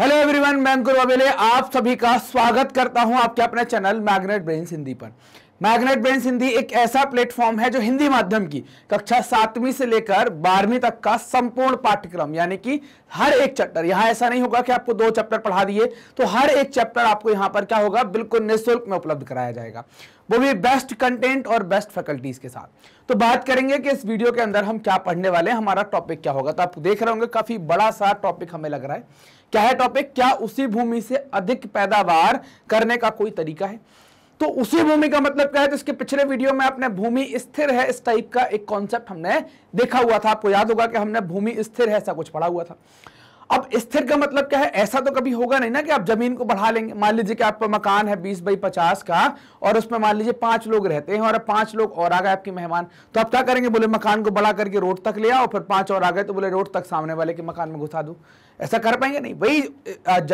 hello everyone मैं अंकुर वाबेले आप सभी का स्वागत करता हूं आपके अपने चैनल मैग्नेट ब्रेन हिंदी पर मैग्नेट ब्रेन्स हिंदी एक ऐसा प्लेटफॉर्म है जो हिंदी माध्यम की कक्षा सातवीं से लेकर बारहवीं तक का संपूर्ण पाठ्यक्रम यानी कि हर एक चैप्टर यहां ऐसा नहीं होगा कि आपको दो चैप्टर पढ़ा दिए तो हर एक चैप्टर आपको यहाँ पर क्या होगा बिल्कुल निःशुल्क में उपलब्ध कराया जाएगा वो भी बेस्ट कंटेंट और बेस्ट फैकल्टीज के साथ तो बात करेंगे कि इस वीडियो के अंदर हम क्या पढ़ने वाले हैं हमारा टॉपिक क्या होगा तो आप देख रहे होंगे काफी बड़ा सा टॉपिक हमें लग रहा है क्या है टॉपिक क्या उसी भूमि से अधिक पैदावार करने का कोई तरीका है तो उसी भूमि का मतलब क्या है तो इसके पिछले वीडियो में आपने भूमि स्थिर है इस टाइप का एक कॉन्सेप्ट हमने देखा हुआ था आपको याद होगा कि हमने भूमि स्थिर है ऐसा कुछ पढ़ा हुआ था अब स्थिर का मतलब क्या है ऐसा तो कभी होगा नहीं ना कि आप जमीन को बढ़ा लेंगे मान लीजिए कि आपका मकान है बीस बाई पचास का और उसमें मान लीजिए पांच लोग रहते हैं और अब पांच लोग और आ गए आपके मेहमान तो आप क्या करेंगे बोले मकान को बढ़ा करके रोड तक ले आओ फिर पांच और आ गए तो बोले रोड तक सामने वाले के मकान में घुसा दू ऐसा कर पाएंगे नहीं वही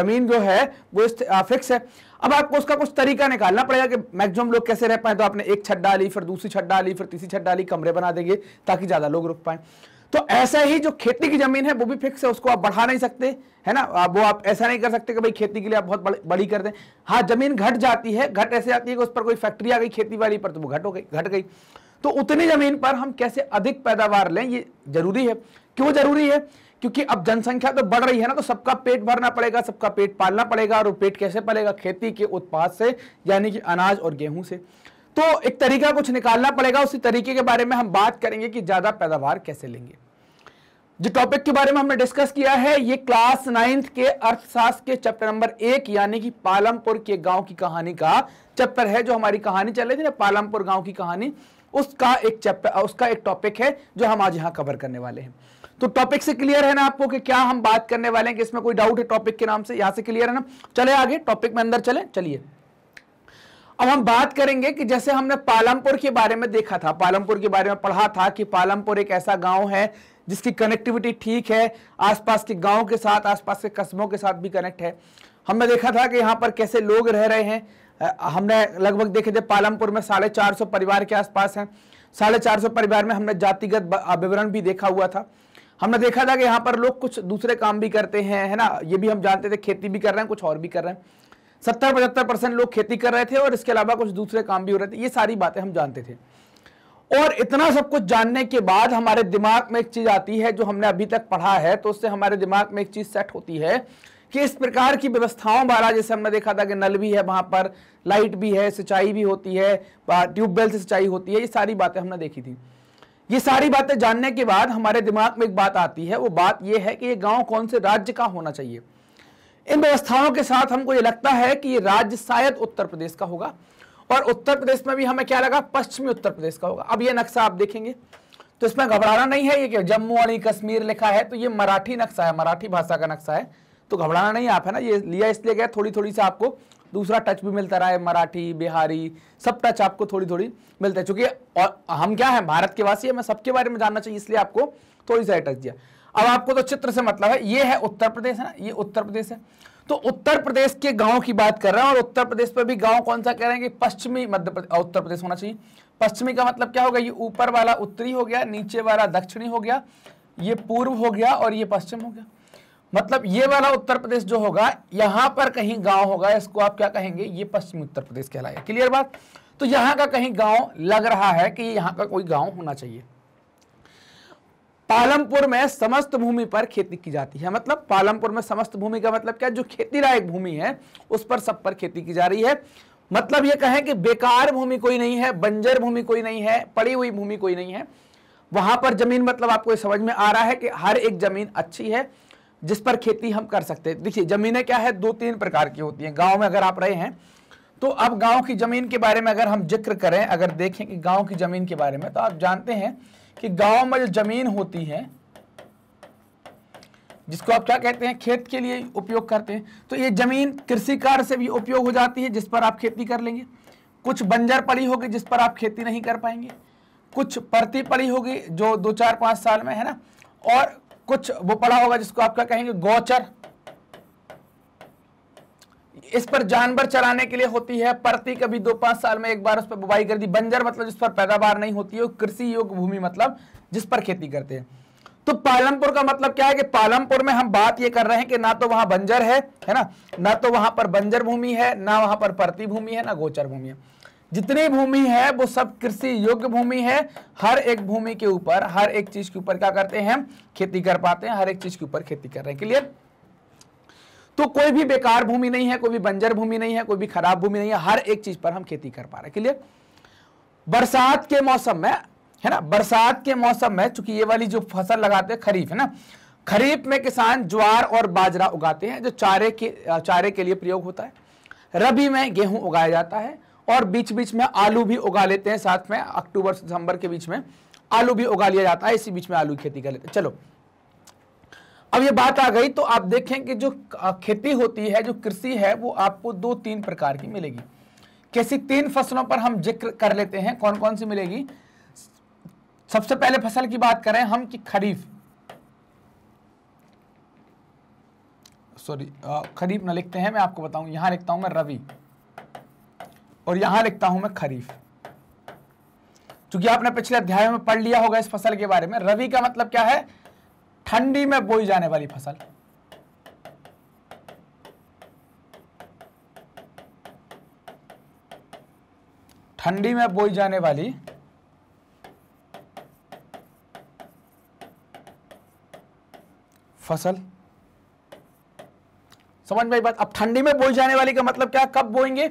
जमीन जो है वो फिक्स है अब आपको उसका कुछ तरीका निकालना पड़ेगा कि मैक्सिमम लोग कैसे रह पाए तो आपने एक छत डाली फिर दूसरी छत डाली फिर तीसरी छत डाली कमरे बना देंगे ताकि ज्यादा लोग रुक पाए तो ऐसा ही जो खेती की जमीन है वो भी फिक्स है उसको आप बढ़ा नहीं सकते है ना वो आप ऐसा नहीं कर सकते कि भाई खेती के लिए आप बहुत बड़ी कर दें हाँ जमीन घट जाती है घट ऐसे जाती है कि उस पर कोई फैक्ट्री आ गई खेती वाली पर तो वो घट हो गई घट गई तो उतनी जमीन पर हम कैसे अधिक पैदावार लें ये जरूरी है क्यों जरूरी है क्योंकि अब जनसंख्या तो बढ़ रही है ना तो सबका पेट भरना पड़ेगा सबका पेट पालना पड़ेगा और पेट कैसे पड़ेगा खेती के उत्पाद से यानी कि अनाज और गेहूं से तो एक तरीका कुछ निकालना पड़ेगा उसी तरीके के बारे में हम बात करेंगे कि ज़्यादा पैदावार कैसे लेंगे जो टॉपिक के बारे में हमने डिस्कस किया है ये क्लास नाइन्थ के अर्थशास्त्र के चैप्टर नंबर एक यानी कि पालमपुर के गांव की कहानी का चैप्टर है जो हमारी कहानी चल रही थी ना पालमपुर गांव की कहानी उसका एक चैप्टर उसका एक टॉपिक है जो हम आज यहाँ कवर करने वाले हैं तो टॉपिक से क्लियर है ना आपको कि क्या हम बात करने वाले हैं कि इसमें कोई डाउट है टॉपिक के नाम से यहां से क्लियर है ना चले आगे टॉपिक में अंदर चले चलिए अब हम बात करेंगे कि जैसे हमने पालमपुर के बारे में देखा था पालमपुर के बारे में पढ़ा था कि पालमपुर एक ऐसा गांव है जिसकी कनेक्टिविटी ठीक है आसपास के गांव के साथ आसपास के कस्बों के साथ भी कनेक्ट है हमने देखा था कि यहाँ पर कैसे लोग रह रहे हैं हमने लगभग देखे थे पालमपुर में साढ़े चार सौ परिवार के आसपास हैं साढ़े चार सौ परिवार में हमने जातिगत विवरण भी देखा हुआ था हमने देखा था कि यहाँ पर लोग कुछ दूसरे काम भी करते हैं है ना ये भी हम जानते थे खेती भी कर रहे हैं कुछ और भी कर रहे हैं सत्तर पचहत्तर परसेंट लोग खेती कर रहे थे और इसके अलावा कुछ दूसरे काम भी हो रहे थे ये सारी बातें हम जानते थे और इतना सब कुछ जानने के बाद हमारे दिमाग में एक चीज आती है जो हमने अभी तक पढ़ा है तो उससे हमारे दिमाग में एक चीज सेट होती है कि इस प्रकार की व्यवस्थाओं वाला जैसे हमने देखा था कि नल भी है वहां पर लाइट भी है सिंचाई भी होती है ट्यूबवेल से सिंचाई होती है ये सारी बातें हमने देखी थी ये सारी बातें जानने के बाद हमारे दिमाग में एक बात आती है वो बात यह है कि ये गांव कौन से राज्य का होना चाहिए इन व्यवस्थाओं के साथ हमको ये लगता है कि ये राज्य शायद उत्तर प्रदेश का होगा और उत्तर प्रदेश में भी हमें क्या लगा पश्चिमी उत्तर प्रदेश का होगा अब ये नक्शा आप देखेंगे तो इसमें घबराना नहीं है ये क्या जम्मू और कश्मीर लिखा है तो ये मराठी नक्शा है मराठी भाषा का नक्शा है तो घबराना नहीं आप है ना ये लिया इसलिए गया थोड़ी थोड़ी से आपको दूसरा टच भी मिलता रहा है मराठी बिहारी सब टच आपको थोड़ी थोड़ी मिलता है चूंकि और हम क्या है भारत के वासी मैं सबके बारे में जानना चाहिए इसलिए आपको थोड़ी सा टच दिया अब आपको तो चित्र से मतलब है ये है उत्तर प्रदेश है ना ये उत्तर प्रदेश है तो उत्तर प्रदेश के गांव की बात कर रहे हैं और उत्तर प्रदेश पर भी गांव कौन सा कह रहे हैं कि पश्चिमी मध्य प्रदेश उत्तर प्रदेश होना चाहिए पश्चिमी का मतलब क्या होगा ये ऊपर वाला उत्तरी हो गया नीचे वाला दक्षिणी हो गया ये पूर्व हो गया और ये पश्चिम हो गया मतलब ये वाला उत्तर प्रदेश जो होगा यहाँ पर कहीं गांव होगा इसको आप क्या कहेंगे ये पश्चिमी उत्तर प्रदेश कहलाएगा क्लियर बात तो यहाँ का कहीं गांव लग रहा है कि यहाँ का कोई गांव होना चाहिए पालमपुर में समस्त भूमि पर खेती की जाती है मतलब पालमपुर में समस्त भूमि का मतलब क्या जो खेती लायक भूमि है उस पर सब पर खेती की जा रही है मतलब यह कहें कि बेकार भूमि कोई नहीं है बंजर भूमि कोई नहीं है पड़ी हुई भूमि कोई नहीं है वहां पर जमीन मतलब आपको समझ में आ रहा है कि हर एक जमीन अच्छी है जिस पर खेती हम कर सकते हैं देखिए जमीनें क्या है दो तीन प्रकार की होती हैं गांव में अगर आप रहे हैं तो अब गांव की जमीन के बारे में अगर हम जिक्र करें अगर देखें कि गांव की जमीन के बारे में तो आप जानते हैं कि गांव में जो जमीन होती है जिसको आप क्या कहते हैं खेत के लिए उपयोग करते हैं तो ये जमीन कृषि कार्य से भी उपयोग हो जाती है जिस पर आप खेती कर लेंगे कुछ बंजर पड़ी होगी जिस पर आप खेती नहीं कर पाएंगे कुछ परती पड़ी होगी जो दो चार पांच साल में है ना और कुछ वो पड़ा होगा जिसको आप क्या कहेंगे गौचर इस पर जानवर चराने के लिए होती है प्रति कभी दो पांच साल में एक बार उस पर बुवाई कर दी बंजर मतलब जिस पर पैदावार नहीं होती है कृषि योग्य भूमि मतलब जिस पर खेती करते हैं तो पालमपुर का मतलब क्या है कि पालमपुर में हम बात ये कर रहे हैं कि ना तो वहां बंजर है है ना ना तो वहां पर बंजर भूमि है ना वहां पर प्रति भूमि है ना गोचर भूमि है जितनी भूमि है वो सब कृषि योग्य भूमि है हर एक भूमि के ऊपर हर एक चीज के ऊपर क्या करते हैं खेती कर पाते हैं हर एक चीज के ऊपर खेती कर रहे हैं क्लियर तो कोई भी बेकार भूमि नहीं है कोई भी बंजर भूमि नहीं है कोई भी खराब भूमि नहीं है हर एक चीज पर हम खेती कर पा रहे क्लियर बरसात के मौसम में है ना बरसात के मौसम में चूंकि ये वाली जो फसल लगाते हैं खरीफ है ना खरीफ में किसान ज्वार और बाजरा उगाते हैं जो चारे के चारे के लिए प्रयोग होता है रबी में गेहूं उगाया जाता है और बीच बीच में आलू भी उगा लेते हैं साथ में अक्टूबर से दिसंबर के बीच में आलू भी उगा लिया जाता है इसी बीच में आलू की खेती कर लेते हैं चलो अब ये बात आ गई तो आप देखें कि जो खेती होती है जो कृषि है वो आपको दो तीन प्रकार की मिलेगी कैसी तीन फसलों पर हम जिक्र कर लेते हैं कौन कौन सी मिलेगी सबसे पहले फसल की बात करें हम कि खरीफ सॉरी खरीफ ना लिखते हैं मैं आपको बताऊं यहां लिखता हूं मैं रवि और यहां लिखता हूं मैं खरीफ क्योंकि आपने पिछले अध्याय में पढ़ लिया होगा इस फसल के बारे में रवि का मतलब क्या है ठंडी में बोई जाने वाली फसल ठंडी में बोई जाने वाली फसल समझ में बात अब ठंडी में बोई जाने वाली का मतलब क्या कब बोएंगे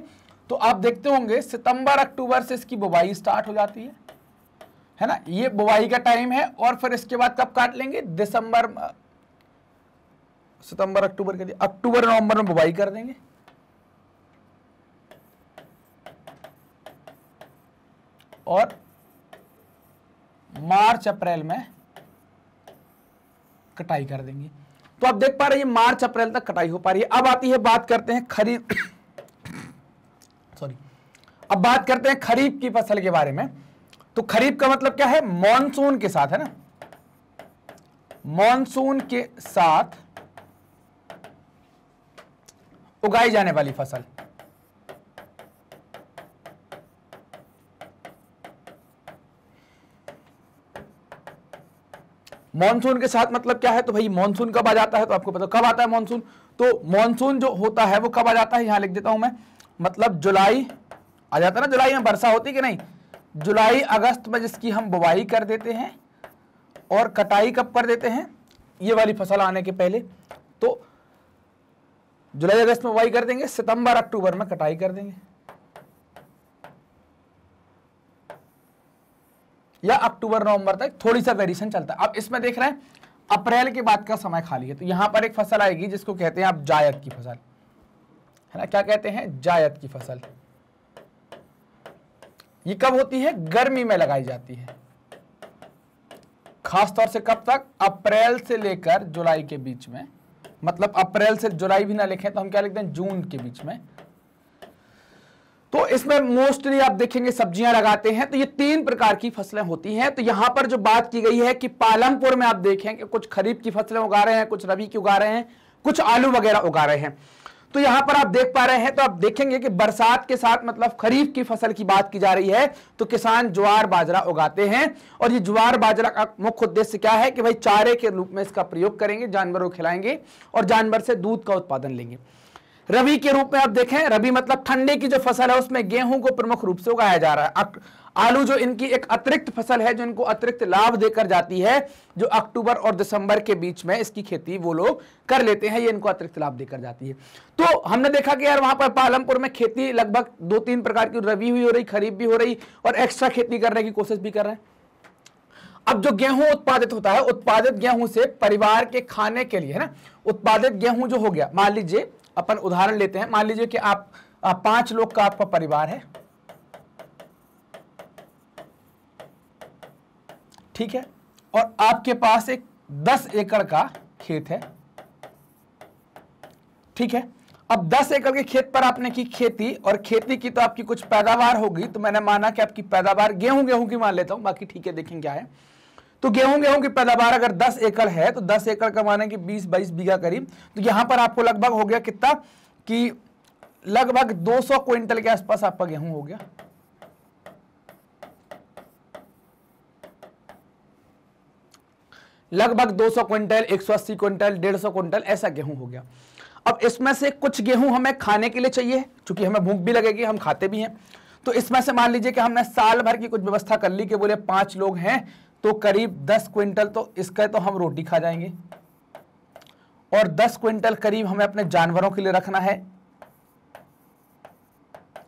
तो आप देखते होंगे सितंबर अक्टूबर से इसकी बुवाई स्टार्ट हो जाती है है ना ये बुआई का टाइम है और फिर इसके बाद कब काट लेंगे दिसंबर सितंबर अक्टूबर के लिए अक्टूबर नवंबर में बुआई कर देंगे और मार्च अप्रैल में कटाई कर देंगे तो आप देख पा रहे हैं मार्च अप्रैल तक कटाई हो पा रही है अब आती है बात करते हैं खरीफ सॉरी अब बात करते हैं खरीफ की फसल के बारे में तो खरीफ का मतलब क्या है मॉनसून के साथ है ना मॉनसून के साथ उगाई जाने वाली फसल मॉनसून के साथ मतलब क्या है तो भाई मॉनसून कब आ जाता है तो आपको पता कब आता है मॉनसून तो मॉनसून जो होता है वो कब आ जाता है यहां लिख देता हूं मैं मतलब जुलाई आ जाता है ना जुलाई में वर्षा होती कि नहीं जुलाई अगस्त में जिसकी हम बुवाई कर देते हैं और कटाई कब कर देते हैं ये वाली फसल आने के पहले तो जुलाई अगस्त में बुआई कर देंगे सितंबर अक्टूबर में कटाई कर देंगे या अक्टूबर नवंबर तक थोड़ी सा वेरिएशन चलता है अब इसमें देख रहे हैं अप्रैल के बाद का समय खाली है तो यहां पर एक फसल आएगी जिसको कहते हैं आप जायद की फसल है ना क्या कहते हैं जायद की फसल ये कब होती है गर्मी में लगाई जाती है खासतौर से कब तक अप्रैल से लेकर जुलाई के बीच में मतलब अप्रैल से जुलाई भी ना लिखें तो हम क्या लिखते हैं जून के बीच में तो इसमें मोस्टली आप देखेंगे सब्जियां लगाते हैं तो ये तीन प्रकार की फसलें होती हैं तो यहां पर जो बात की गई है कि पालमपुर में आप देखें कि कुछ खरीफ की फसलें उगा रहे हैं कुछ रबी की उगा रहे हैं कुछ आलू वगैरह उगा रहे हैं तो यहां पर आप देख पा रहे हैं तो आप देखेंगे कि बरसात के साथ मतलब खरीफ की फसल की बात की जा रही है तो किसान ज्वार बाजरा उगाते हैं और ये ज्वार बाजरा का मुख्य उद्देश्य क्या है कि भाई चारे के रूप में इसका प्रयोग करेंगे जानवरों को खिलाएंगे और जानवर से दूध का उत्पादन लेंगे रबी के रूप में आप देखें रबी मतलब ठंडे की जो फसल है उसमें गेहूं को प्रमुख रूप से उगाया जा रहा है आलू जो इनकी एक अतिरिक्त फसल है जो इनको अतिरिक्त लाभ देकर जाती है जो अक्टूबर और दिसंबर के बीच में इसकी खेती वो लोग कर लेते हैं ये इनको अतिरिक्त लाभ देकर जाती है तो हमने देखा कि यार वहां पर पालमपुर में खेती लगभग दो तीन प्रकार की रबी हुई हो रही खरीफ भी हो रही और एक्स्ट्रा खेती करने की कोशिश भी कर रहे हैं अब जो गेहूं उत्पादित होता है उत्पादित गेहूं से परिवार के खाने के लिए है ना उत्पादित गेहूं जो हो गया मान लीजिए अपन उदाहरण लेते हैं मान लीजिए कि आप, आप पांच लोग का आपका परिवार है ठीक है और आपके पास एक दस एकड़ का खेत है ठीक है अब 10 एकड़ के खेत पर आपने की खेती और खेती की तो आपकी कुछ पैदावार होगी तो मैंने माना कि आपकी पैदावार गेहूं गेहूं की मान लेता हूं बाकी ठीक है देखें क्या है तो गेहूं गेहूं की पैदावार अगर 10 एकड़ है तो 10 एकड़ का माना कि 20 बाईस बीघा करीब तो यहां पर आपको लगभग हो गया कितना कि लगभग 200 क्विंटल के आसपास आपका गेहूं हो गया लगभग 200 क्विंटल 180 क्विंटल 150 क्विंटल ऐसा गेहूं हो गया अब इसमें से कुछ गेहूं हमें खाने के लिए चाहिए क्योंकि हमें भूख भी लगेगी हम खाते भी हैं तो इसमें से मान लीजिए कि हमने साल भर की कुछ व्यवस्था कर ली कि बोले पांच लोग हैं तो करीब दस क्विंटल तो इसका तो हम रोटी खा जाएंगे और दस क्विंटल करीब हमें अपने जानवरों के लिए रखना है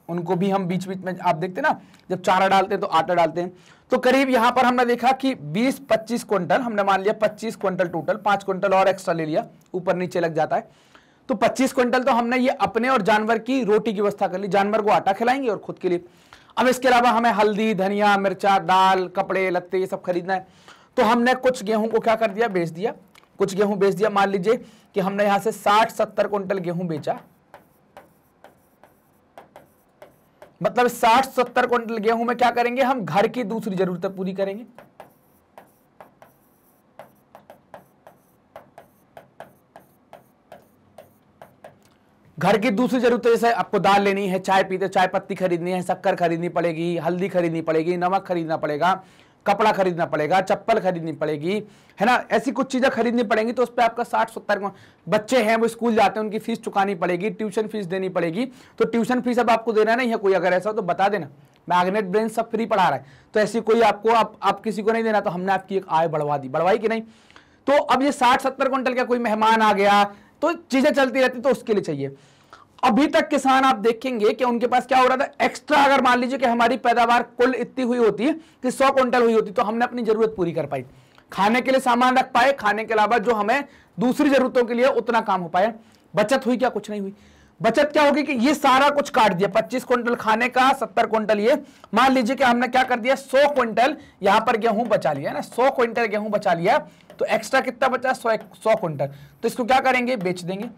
उनको भी हम बीच बीच में आप देखते ना जब चारा डालते हैं तो आटा डालते हैं तो करीब यहां पर हमने देखा कि 20-25 क्विंटल हमने मान लिया 25 क्विंटल टोटल पांच क्विंटल और एक्स्ट्रा ले लिया ऊपर नीचे लग जाता है तो 25 क्विंटल तो हमने ये अपने और जानवर की रोटी की व्यवस्था कर ली जानवर को आटा खिलाएंगे और खुद के लिए अब इसके अलावा हमें हल्दी धनिया मिर्चा दाल कपड़े लत्ते ये सब खरीदना है तो हमने कुछ गेहूं को क्या कर दिया बेच दिया कुछ गेहूं बेच दिया मान लीजिए कि हमने यहां से साठ सत्तर क्विंटल गेहूं बेचा मतलब साठ सत्तर क्विंटल गेहूं में क्या करेंगे हम घर की दूसरी जरूरतें पूरी करेंगे घर की दूसरी जरूरतें जैसे आपको दाल लेनी है चाय पीते चाय पत्ती खरीदनी है शक्कर खरीदनी पड़ेगी हल्दी खरीदनी पड़ेगी नमक खरीदना पड़ेगा कपड़ा खरीदना पड़ेगा चप्पल खरीदनी पड़ेगी है ना ऐसी कुछ चीज़ें खरीदनी पड़ेंगी तो उस पर आपका साठ सत्तर बच्चे हैं वो स्कूल जाते हैं उनकी फीस चुकानी पड़ेगी ट्यूशन फीस देनी पड़ेगी तो ट्यूशन फीस अब आपको देना नहीं है कोई अगर ऐसा हो तो बता देना मैग्नेट ब्रेन सब फ्री पढ़ा रहा है तो ऐसी कोई आपको आप, आप किसी को नहीं देना तो हमने आपकी एक आय बढ़वा दी बढ़वाई कि नहीं तो अब ये साठ सत्तर क्विंटल का कोई मेहमान आ गया तो चीज़ें चलती रहती तो उसके लिए चाहिए अभी तक किसान आप देखेंगे कि उनके पास क्या हो रहा था एक्स्ट्रा अगर मान लीजिए कि हमारी पैदावार कुल इतनी हुई होती है कि सौ क्विंटल हुई होती तो हमने अपनी जरूरत पूरी कर पाई खाने के लिए सामान रख पाए खाने के अलावा जो हमें दूसरी जरूरतों के लिए उतना काम हो पाया बचत हुई क्या कुछ नहीं हुई बचत क्या होगी कि ये सारा कुछ काट दिया 25 क्विंटल खाने का 70 क्विंटल ये मान लीजिए कि हमने क्या कर दिया 100 क्विंटल यहां पर गेहूं बचा लिया ना 100 क्विंटल गेहूं बचा लिया तो एक्स्ट्रा कितना बचा 100 सौ क्विंटल तो इसको क्या करेंगे बेच देंगे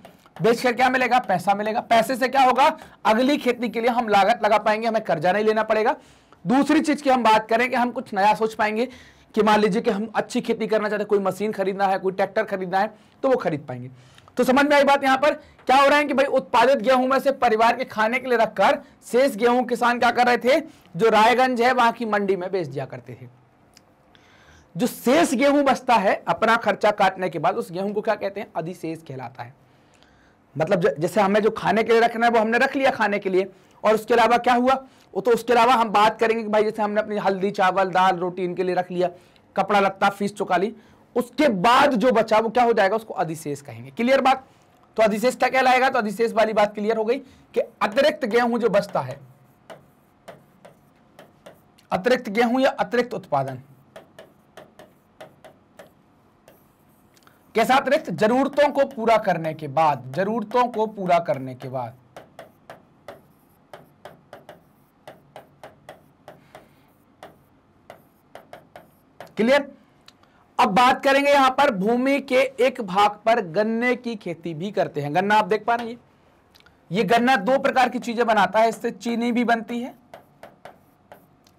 बेचकर क्या मिलेगा पैसा मिलेगा पैसे से क्या होगा अगली खेती के लिए हम लागत लगा पाएंगे हमें कर्जा नहीं लेना पड़ेगा दूसरी चीज की हम बात करें कि हम कुछ नया सोच पाएंगे कि मान लीजिए कि हम अच्छी खेती करना चाहते हैं कोई मशीन खरीदना है कोई ट्रैक्टर खरीदना है तो वो खरीद पाएंगे तो समझ में आई बात यहाँ पर क्या हो रहा है कि भाई उत्पादित गेहूं में से परिवार के खाने के लिए रखकर शेष गेहूं किसान क्या कर रहे थे जो रायगंज है वहां की मंडी में बेच दिया करते थे जो शेष गेहूं बचता है अपना खर्चा काटने के बाद उस गेहूं को क्या कहते हैं अधिशेष कहलाता है मतलब जैसे हमें जो खाने के लिए रखना है वो हमने रख लिया खाने के लिए और उसके अलावा क्या हुआ वो तो उसके अलावा हम बात करेंगे कि भाई जैसे हमने अपनी हल्दी चावल दाल रोटी इनके लिए रख लिया कपड़ा लगता फीस चुका ली उसके बाद जो बचा वो क्या हो जाएगा उसको अधिशेष कहेंगे क्लियर बात तो अधिशेष क्या कहलाएगा तो अधिशेष वाली बात क्लियर हो गई कि अतिरिक्त गेहूं जो बचता है अतिरिक्त गेहूं या अतिरिक्त उत्पादन के साथ रिक्त जरूरतों को पूरा करने के बाद जरूरतों को पूरा करने के बाद क्लियर अब बात करेंगे यहां पर भूमि के एक भाग पर गन्ने की खेती भी करते हैं गन्ना आप देख पा रहे हैं ये गन्ना दो प्रकार की चीजें बनाता है इससे चीनी भी बनती है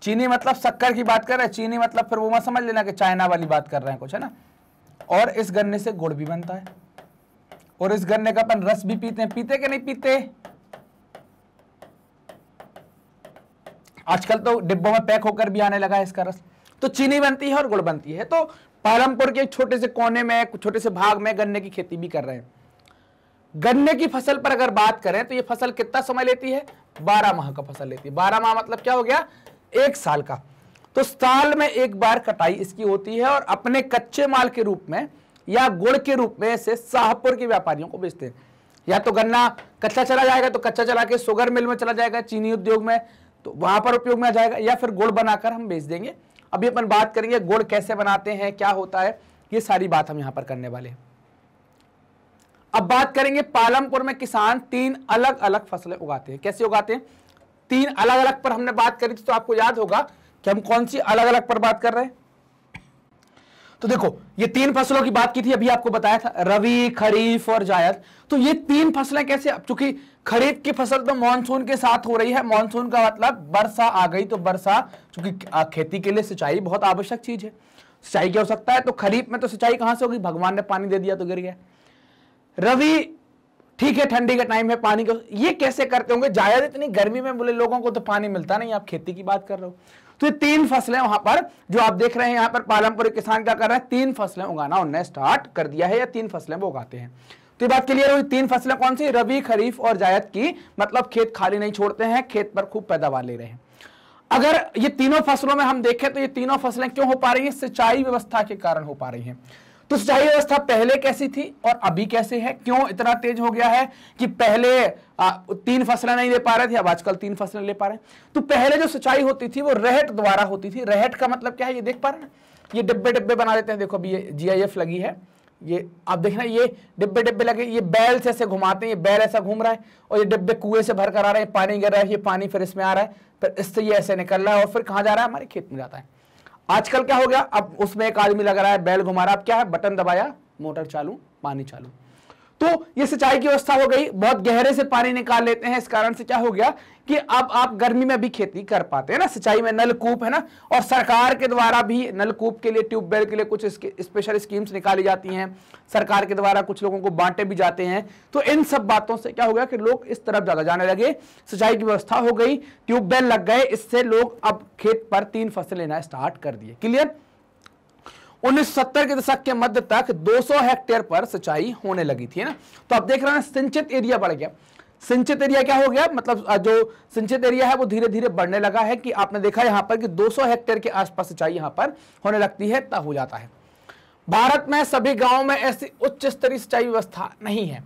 चीनी मतलब शक्कर की बात कर रहे हैं चीनी मतलब फिर वो मत समझ लेना कि चाइना वाली बात कर रहे हैं कुछ है ना और इस गन्ने से गुड़ भी बनता है और इस गन्ने का अपन रस भी पीते हैं पीते कि नहीं पीते आजकल तो डिब्बों में पैक होकर भी आने लगा है इसका रस तो चीनी बनती है और गुड़ बनती है तो पालमपुर के छोटे से कोने में छोटे से भाग में गन्ने की खेती भी कर रहे हैं गन्ने की फसल पर अगर बात करें तो यह फसल कितना समय लेती है बारह माह का फसल लेती है बारह माह मतलब क्या हो गया एक साल का तो साल में एक बार कटाई इसकी होती है और अपने कच्चे माल के रूप में या गुड़ के रूप में से शाहपुर के व्यापारियों को बेचते हैं या तो गन्ना कच्चा चला जाएगा तो कच्चा चला के शुगर मिल में चला जाएगा चीनी उद्योग में तो वहां पर उपयोग में आ जाएगा या फिर गुड़ बनाकर हम बेच देंगे अभी अपन बात करेंगे गुड़ कैसे बनाते हैं क्या होता है ये सारी बात हम यहाँ पर करने वाले हैं अब बात करेंगे पालमपुर में किसान तीन अलग अलग फसलें उगाते हैं कैसे उगाते हैं तीन अलग अलग पर हमने बात करी थी तो आपको याद होगा कि हम कौन सी अलग अलग पर बात कर रहे हैं तो देखो ये तीन फसलों की बात की थी अभी आपको बताया था रवि खरीफ और जायद तो ये तीन फसलें कैसे अब चूंकि खरीफ की फसल तो मानसून के साथ हो रही है मानसून का मतलब वर्षा आ गई तो वर्षा चूंकि खेती के लिए सिंचाई बहुत आवश्यक चीज है सिंचाई क्या हो सकता है तो खरीफ में तो सिंचाई कहां से होगी भगवान ने पानी दे दिया तो गिर गया रवि ठीक है ठंडी का टाइम है पानी का ये कैसे करते होंगे जायद इतनी गर्मी में बोले लोगों को तो पानी मिलता नहीं आप खेती की बात कर रहे हो तो ये तीन फसलें वहां पर जो आप देख रहे हैं यहां पर पालमपुरी किसान क्या कर रहे हैं तीन फसलें उगाना उन्होंने स्टार्ट कर दिया है या तीन फसलें वो उगाते हैं तो ये बात क्लियर हुई तीन फसलें कौन सी रबी खरीफ और जायद की मतलब खेत खाली नहीं छोड़ते हैं खेत पर खूब पैदावार ले रहे हैं अगर ये तीनों फसलों में हम देखें तो ये तीनों फसलें क्यों हो पा रही हैं सिंचाई व्यवस्था के कारण हो पा रही हैं तो सिंचाई व्यवस्था पहले कैसी थी और अभी कैसे है क्यों इतना तेज हो गया है कि पहले आ, तीन फसलें नहीं ले पा रहे थे अब आजकल तीन फसलें ले पा रहे हैं तो पहले जो सिंचाई होती थी वो रहट द्वारा होती थी रहट का मतलब क्या है ये देख पा रहे हैं ये डिब्बे डिब्बे बना देते हैं देखो अभी ये एफ लगी है ये आप देखना ये डिब्बे डिब्बे लगे ये बैल से ऐसे घुमाते हैं ये बैल ऐसा घूम रहा है और ये डिब्बे कुएं से भर कर आ रहे हैं पानी गिर रहा है ये पानी फिर इसमें आ रहा है फिर इससे ये ऐसे निकल रहा है और फिर कहाँ जा रहा है हमारे खेत में जाता है आजकल क्या हो गया अब उसमें एक आदमी लग रहा है बैल घुमा रहा अब क्या है बटन दबाया मोटर चालू पानी चालू तो ये सिंचाई की व्यवस्था हो गई बहुत गहरे से पानी निकाल लेते हैं इस कारण से क्या हो गया कि अब आप गर्मी में भी खेती कर पाते हैं ना सिंचाई में नलकूप है ना और सरकार के द्वारा भी नलकूप के लिए ट्यूबवेल के लिए कुछ स्पेशल स्कीम्स निकाली जाती हैं सरकार के द्वारा कुछ लोगों को बांटे भी जाते हैं तो इन सब बातों से क्या हो गया कि लोग इस तरफ ज्यादा जाने लगे सिंचाई की व्यवस्था हो गई ट्यूबवेल लग गए इससे लोग अब खेत पर तीन फसल लेना स्टार्ट कर दिए क्लियर 1970 के दशक के मध्य तक 200 हेक्टेयर पर सिंचाई होने लगी थी ना तो आप देख रहे हैं सिंचित एरिया बढ़ गया सिंचित एरिया क्या हो गया मतलब जो सिंचित एरिया है वो धीरे धीरे बढ़ने लगा है कि आपने देखा यहाँ पर कि 200 हेक्टेयर के आसपास सिंचाई यहां पर होने लगती है तब हो जाता है भारत में सभी गाँव में ऐसी उच्च स्तरीय सिंचाई व्यवस्था नहीं है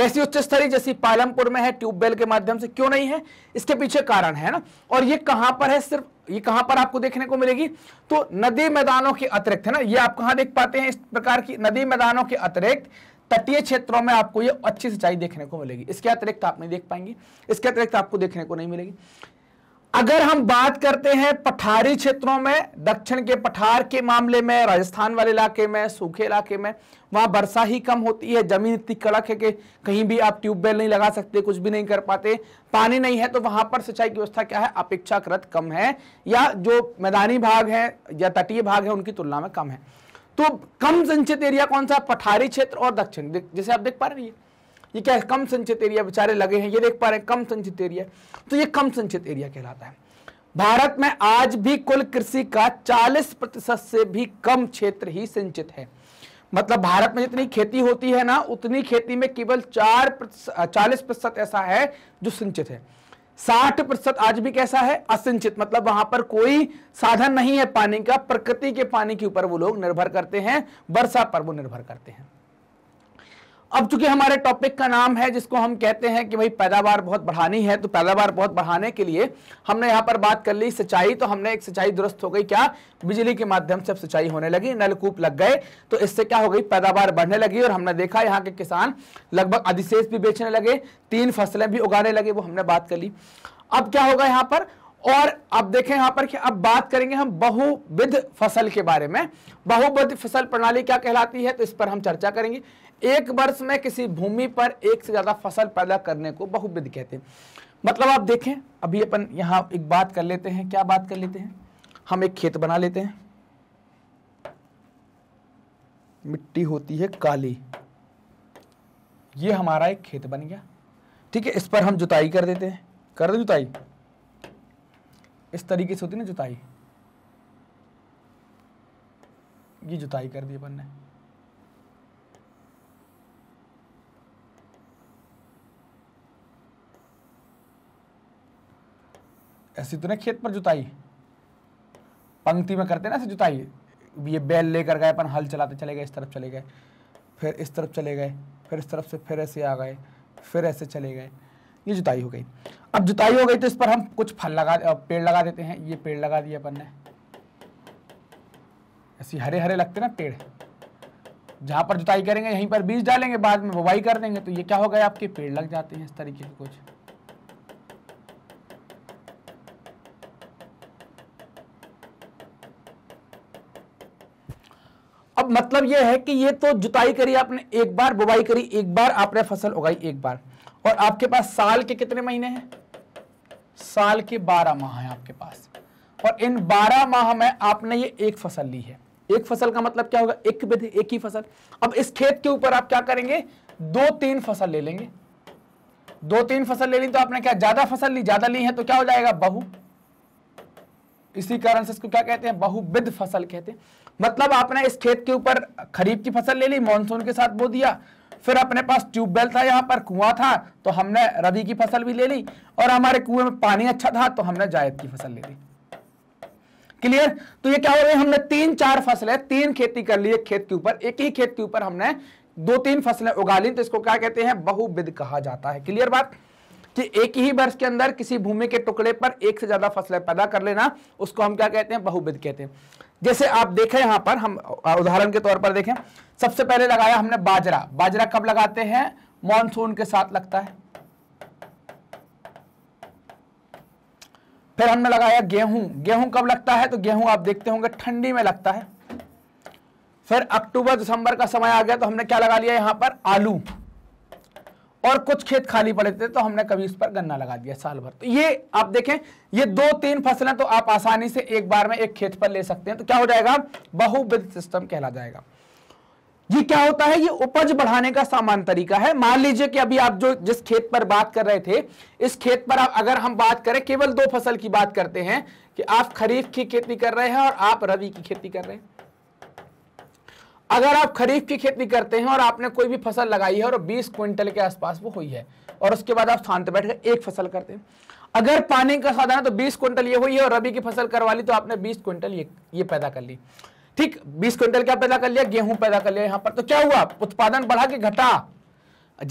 कैसी उच्च स्तरीय जैसी पालमपुर में है ट्यूबवेल के माध्यम से क्यों नहीं है इसके पीछे कारण है ना और ये कहां पर है सिर्फ ये कहां पर आपको देखने को मिलेगी तो नदी मैदानों के अतिरिक्त है ना ये आप कहां देख पाते हैं इस प्रकार की नदी मैदानों के अतिरिक्त तटीय क्षेत्रों में आपको ये अच्छी सिंचाई देखने को मिलेगी इसके अतिरिक्त आप नहीं देख पाएंगे इसके अतिरिक्त आपको देखने को नहीं मिलेगी अगर हम बात करते हैं पठारी क्षेत्रों में दक्षिण के पठार के मामले में राजस्थान वाले इलाके में सूखे इलाके में वहां वर्षा ही कम होती है जमीन इतनी कड़क है कि कहीं भी आप ट्यूबवेल नहीं लगा सकते कुछ भी नहीं कर पाते पानी नहीं है तो वहां पर सिंचाई की व्यवस्था क्या है अपेक्षाकृत कम है या जो मैदानी भाग है या तटीय भाग है उनकी तुलना में कम है तो कम संचित एरिया कौन सा पठारी क्षेत्र और दक्षिण जैसे आप देख पा रही है ये क्या है कम संचित एरिया बेचारे लगे हैं ये देख पा रहे हैं कम संचित एरिया तो ये कम संचित एरिया कहलाता है भारत में आज भी कुल कृषि का 40 प्रतिशत से भी कम क्षेत्र ही सिंचित है मतलब भारत में जितनी खेती होती है ना उतनी खेती में केवल चार चालीस प्रतिशत ऐसा है जो सिंचित है साठ प्रतिशत आज भी कैसा है असिंचित मतलब वहां पर कोई साधन नहीं है पानी का प्रकृति के पानी के ऊपर वो लोग निर्भर करते हैं वर्षा पर वो निर्भर करते हैं अब चूंकि हमारे टॉपिक का नाम है जिसको हम कहते हैं कि भाई पैदावार बहुत बढ़ानी है तो पैदावार बहुत बढ़ाने के लिए हमने यहाँ पर बात कर ली सिंचाई तो हमने एक सिंचाई दुरुस्त हो गई क्या बिजली के माध्यम से अब सिंचाई होने लगी नलकूप लग गए तो इससे क्या हो गई पैदावार बढ़ने लगी और हमने देखा यहाँ के किसान लगभग अधिशेष भी बेचने लगे तीन फसलें भी उगाने लगे वो हमने बात कर ली अब क्या होगा यहाँ पर और अब देखें यहां पर कि अब बात करेंगे हम बहुविध फसल के बारे में बहुविध फसल प्रणाली क्या कहलाती है तो इस पर हम चर्चा करेंगे एक वर्ष में किसी भूमि पर एक से ज्यादा फसल पैदा करने को बहुविध कहते हैं मतलब आप देखें अभी अपन यहाँ एक बात कर लेते हैं क्या बात कर लेते हैं हम एक खेत बना लेते हैं मिट्टी होती है काली ये हमारा एक खेत बन गया ठीक है इस पर हम जुताई कर देते हैं कर दे जुताई इस तरीके से होती ना जुताई ये जुताई कर दी अपन ने ऐसी तो ना खेत पर जुताई पंक्ति में करते ना ऐसे जुताई ये बैल लेकर गए अपन हल चलाते चले गए इस तरफ चले गए फिर इस तरफ चले गए फिर इस तरफ से फिर ऐसे आ गए फिर ऐसे चले गए ये जुताई हो गई अब जुताई हो गई तो इस पर हम कुछ फल लगा पेड़ लगा देते हैं ये पेड़ लगा दिया अपन ने ऐसे हरे हरे लगते ना पेड़ जहां पर जुताई करेंगे यहीं पर बीज डालेंगे बाद में बुवाई कर देंगे तो ये क्या हो गया आपके पेड़ लग जाते हैं इस तरीके से कुछ अब मतलब यह है कि ये तो जुताई करी आपने एक बार बुवाई करी एक बार आपने फसल उगाई एक बार और आपके पास साल के कितने महीने हैं साल के बारह माह हैं आपके पास और इन बारह माह में आपने ये एक फसल ली है एक फसल का मतलब क्या होगा एक विधि एक ही फसल अब इस खेत के ऊपर आप क्या करेंगे दो तीन फसल ले लेंगे दो तीन फसल ले ली तो आपने क्या ज्यादा फसल ली ज्यादा ली है तो क्या हो जाएगा बहु इसी कारण से इसको क्या कहते हैं बहुविध फसल कहते हैं मतलब आपने इस खेत के ऊपर खरीफ की फसल ले ली मानसून के साथ बो दिया फिर अपने पास ट्यूबवेल था यहाँ पर कुआं था तो हमने रबी की फसल भी ले ली और हमारे कुएं में पानी अच्छा था तो हमने जायद की फसल ले ली क्लियर तो ये क्या हो रहा है हमने तीन चार फसलें तीन खेती कर ली एक खेत के ऊपर एक ही खेत के ऊपर हमने दो तीन फसलें उगा ली तो इसको क्या कहते हैं बहुविद कहा जाता है क्लियर बात कि एक ही वर्ष के अंदर किसी भूमि के टुकड़े पर एक से ज्यादा फसलें पैदा कर लेना उसको हम क्या कहते हैं बहुविद कहते हैं जैसे आप देखें यहां पर हम उदाहरण के तौर पर देखें सबसे पहले लगाया हमने बाजरा बाजरा कब लगाते हैं मानसून के साथ लगता है फिर हमने लगाया गेहूं गेहूं कब लगता है तो गेहूं आप देखते होंगे ठंडी में लगता है फिर अक्टूबर दिसंबर का समय आ गया तो हमने क्या लगा लिया यहां पर आलू और कुछ खेत खाली पड़े थे तो हमने कभी इस पर गन्ना लगा दिया साल भर तो ये आप देखें ये दो तीन फसलें तो आप आसानी से एक बार में एक खेत पर ले सकते हैं तो क्या हो जाएगा बहुविध सिस्टम कहला जाएगा ये क्या होता है ये उपज बढ़ाने का सामान्य तरीका है मान लीजिए कि अभी आप जो जिस खेत पर बात कर रहे थे इस खेत पर आप अगर हम बात करें केवल दो फसल की बात करते हैं कि आप खरीफ की खेती कर रहे हैं और आप रवि की खेती कर रहे हैं अगर आप खरीफ की खेती करते हैं और आपने कोई भी फसल लगाई है और 20 क्विंटल के आसपास वो हुई है और उसके बाद आप स्थान पर बैठकर एक फसल करते हैं अगर पानी का साधन है तो 20 क्विंटल ये हुई है और रबी की फसल करवा ली तो आपने 20 क्विंटल ये ये पैदा कर ली ठीक 20 क्विंटल क्या पैदा कर लिया गेहूं पैदा कर लिया यहाँ पर तो क्या हुआ उत्पादन बढ़ा कि घटा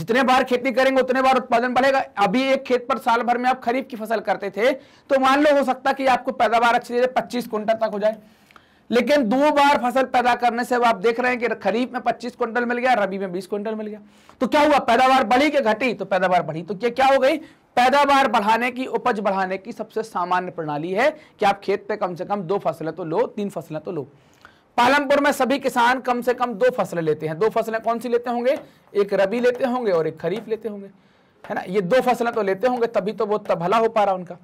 जितने बार खेती करेंगे उतने बार उत्पादन बढ़ेगा अभी एक खेत पर साल भर में आप खरीफ की फसल करते थे तो मान लो हो सकता कि आपको पैदावार अच्छी तरह पच्चीस क्विंटल तक हो जाए लेकिन दो बार फसल पैदा करने से आप देख रहे हैं कि खरीफ में 25 क्विंटल मिल गया रबी में 20 क्विंटल मिल गया तो क्या हुआ पैदावार बढ़ी कि घटी तो पैदावार बढ़ी तो क्या क्या हो गई पैदावार बढ़ाने की उपज बढ़ाने की सबसे सामान्य प्रणाली है कि आप खेत पे कम से कम दो फसलें तो लो तीन फसलें तो लो पालमपुर में सभी किसान कम से कम दो फसलें लेते हैं दो फसलें कौन सी लेते होंगे एक रबी लेते होंगे और एक खरीफ लेते होंगे है ना ये दो फसलें तो लेते होंगे तभी तो वो भला हो पा रहा उनका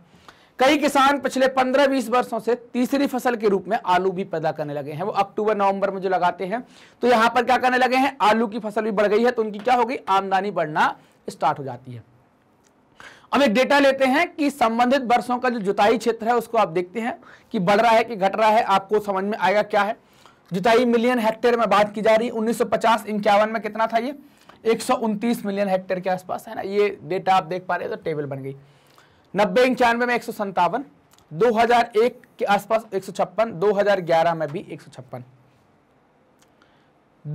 कई किसान पिछले 15-20 वर्षों से तीसरी फसल के रूप में आलू भी पैदा करने लगे हैं वो अक्टूबर नवंबर में जो लगाते हैं तो यहाँ पर क्या करने लगे हैं आलू की फसल भी बढ़ गई है तो उनकी क्या हो गई आमदनी बढ़ना स्टार्ट हो जाती है अब एक डेटा लेते हैं कि संबंधित वर्षों का जो जुताई क्षेत्र है उसको आप देखते हैं कि बढ़ रहा है कि घट रहा है आपको समझ में आएगा क्या है जुताई मिलियन हेक्टेयर में बात की जा रही है उन्नीस सौ में कितना था ये एक मिलियन हेक्टेयर के आसपास है ना ये डेटा आप देख पा रहे हैं तो टेबल बन गई नब्बे इंचानवे में एक सौ संतावन दो हजार एक के आसपास एक सौ छप्पन दो हजार ग्यारह में भी एक सौ छप्पन